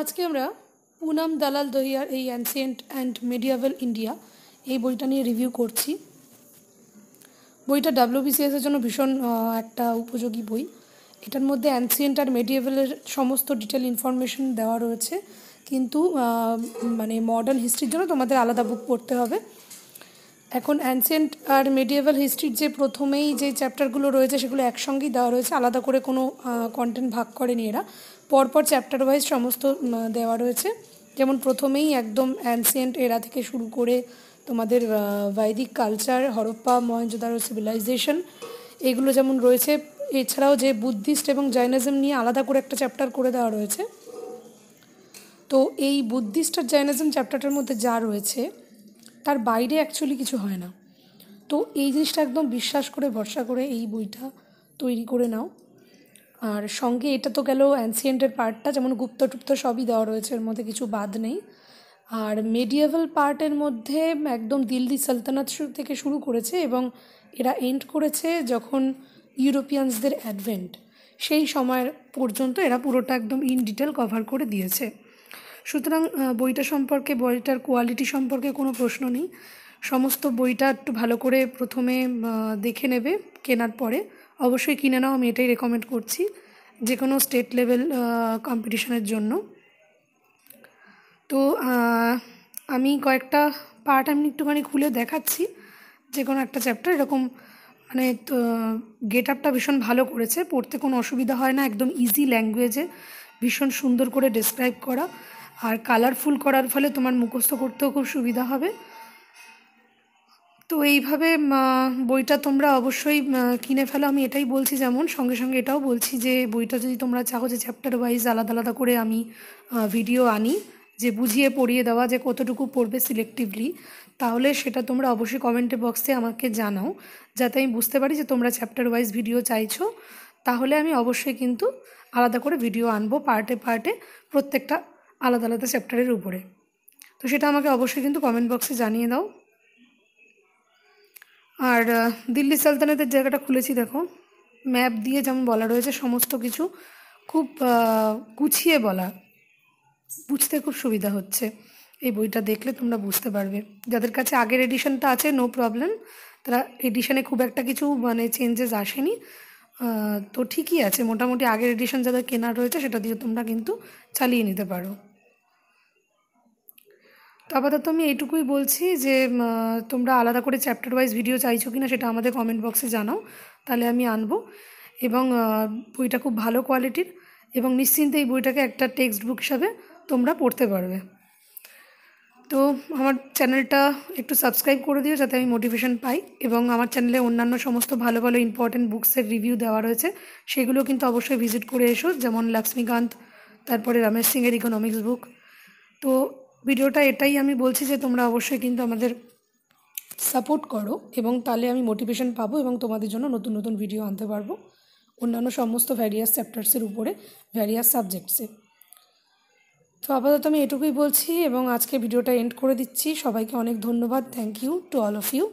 আজকে আমরা পুনাম দালাল দহিয়ার এই অ্যান্সিয়েন্ট অ্যান্ড মিডিয়াভেল ইন্ডিয়া এই বইটা নিয়ে রিভিউ করছি বইটা ডাব্লিউবিসিএসের জন্য ভীষণ একটা উপযোগী বই এটার মধ্যে অ্যান্সিয়েন্ট আর মেডিয়েভেলের সমস্ত ডিটেল ইনফরমেশন দেওয়া রয়েছে কিন্তু মানে মডার্ন হিস্ট্রির জন্য তোমাদের আলাদা বুক পড়তে হবে এখন অ্যান্সিয়েন্ট আর মিডিয়েভাল হিস্ট্রির যে প্রথমেই যে চ্যাপ্টারগুলো রয়েছে সেগুলো একসঙ্গেই দেওয়া রয়েছে আলাদা করে কোনো কন্টেন্ট ভাগ করেনি এরা পরপর চ্যাপ্টার ওয়াইজ সমস্ত দেওয়া রয়েছে যেমন প্রথমেই একদম অ্যানসিয়েন্ট এরা থেকে শুরু করে তোমাদের বৈদিক কালচার হরপ্পা মহেঞ্জোদারো সিভিলাইজেশন এগুলো যেমন রয়েছে এছাড়াও যে বুদ্ধিস্ট এবং জৈনিজম নিয়ে আলাদা করে একটা চ্যাপ্টার করে দেওয়া রয়েছে তো এই বুদ্ধিস্ট আর জৈনিজম চ্যাপ্টারটার মধ্যে যা রয়েছে তার বাইরে অ্যাকচুয়ালি কিছু হয় না তো এই জিনিসটা একদম বিশ্বাস করে ভরসা করে এই বইটা তৈরি করে নাও আর সঙ্গে এটা তো গেল অ্যান্সিয়েন্টের পার্টটা যেমন গুপ্ত টুপ্ত সবই দেওয়া রয়েছে এর মধ্যে কিছু বাদ নেই আর মেডিয়েভাল পার্টের মধ্যে একদম দিল্লি সালতানাত থেকে শুরু করেছে এবং এরা এন্ড করেছে যখন ইউরোপিয়ানসদের অ্যাডভেন্ট সেই সময় পর্যন্ত এরা পুরোটা একদম ইন ডিটেল কভার করে দিয়েছে সুতরাং বইটা সম্পর্কে বইটার কোয়ালিটি সম্পর্কে কোনো প্রশ্ন নেই সমস্ত বইটা একটু ভালো করে প্রথমে দেখে নেবে কেনার পরে অবশ্যই কিনে নাও আমি এটাই রেকমেন্ড করছি যে কোনো স্টেট লেভেল কম্পিটিশনের জন্য তো আমি কয়েকটা পার্ট আমি একটুখানি খুলে দেখাচ্ছি যে কোনো একটা চ্যাপ্টার এরকম মানে গেট আপটা ভীষণ ভালো করেছে পড়তে কোনো অসুবিধা হয় না একদম ইজি ল্যাঙ্গুয়েজে ভীষণ সুন্দর করে ডেসক্রাইব করা আর কালারফুল করার ফলে তোমার মুখস্থ করতেও খুব সুবিধা হবে তো এইভাবে বইটা তোমরা অবশ্যই কিনে ফেলো আমি এটাই বলছি যেমন সঙ্গে সঙ্গে এটাও বলছি যে বইটা যদি তোমরা চাও যে চ্যাপ্টার ওয়াইজ আলাদা আলাদা করে আমি ভিডিও আনি যে বুঝিয়ে পড়িয়ে দেওয়া যে কতটুকু পড়বে সিলেক্টিভলি তাহলে সেটা তোমরা অবশ্যই কমেন্টের বক্সে আমাকে জানাও যাতে আমি বুঝতে পারি যে তোমরা চ্যাপ্টার ওয়াইজ ভিডিও চাইছো তাহলে আমি অবশ্যই কিন্তু আলাদা করে ভিডিও আনবো পার্টে পার্টে প্রত্যেকটা আলাদা আলাদা চ্যাপ্টারের উপরে তো সেটা আমাকে অবশ্যই কিন্তু কমেন্ট বক্সে জানিয়ে দাও আর দিল্লি সালতানাতের জায়গাটা খুলেছি দেখো ম্যাপ দিয়ে যেমন বলা রয়েছে সমস্ত কিছু খুব গুছিয়ে বলা বুঝতে খুব সুবিধা হচ্ছে এই বইটা দেখলে তোমরা বুঝতে পারবে যাদের কাছে আগের এডিশনটা আছে নো প্রবলেম তারা এডিশনে খুব একটা কিছু মানে চেঞ্জেস আসেনি তো ঠিকই আছে মোটামুটি আগের এডিশন যাদের কেনা রয়েছে সেটা দিয়ে তোমরা কিন্তু চালিয়ে নিতে পারো তো আপাতত আমি এইটুকুই বলছি যে তোমরা আলাদা করে চ্যাপ্টার ওয়াইজ ভিডিও চাইছো কি না সেটা আমাদের কমেন্ট বক্সে জানাও তাহলে আমি আনবো এবং বইটা খুব ভালো কোয়ালিটির এবং নিশ্চিন্তে এই বইটাকে একটা টেক্সট বুক হিসাবে তোমরা পড়তে পারবে তো আমার চ্যানেলটা একটু সাবস্ক্রাইব করে দিও যাতে আমি মোটিভেশন পাই এবং আমার চ্যানেলে অন্যান্য সমস্ত ভালো ভালো ইম্পর্টেন্ট বুকসের রিভিউ দেওয়া রয়েছে সেগুলো কিন্তু অবশ্যই ভিজিট করে এসো যেমন লক্ষ্মীকান্ত তারপরে রমেশ সিংয়ের ইকোনমিক্স বুক তো ভিডিওটা এটাই আমি বলছি যে তোমরা অবশ্যই কিন্তু আমাদের সাপোর্ট করো এবং তাহলে আমি মোটিভেশন পাবো এবং তোমাদের জন্য নতুন নতুন ভিডিও আনতে পারবো অন্যান্য সমস্ত ভ্যারিয়াস চ্যাপ্টার্সের উপরে ভ্যারিয়াস সাবজেক্টসে তো আপাতত আমি এটুকুই বলছি এবং আজকে ভিডিওটা এন্ড করে দিচ্ছি সবাইকে অনেক ধন্যবাদ thank you to all of you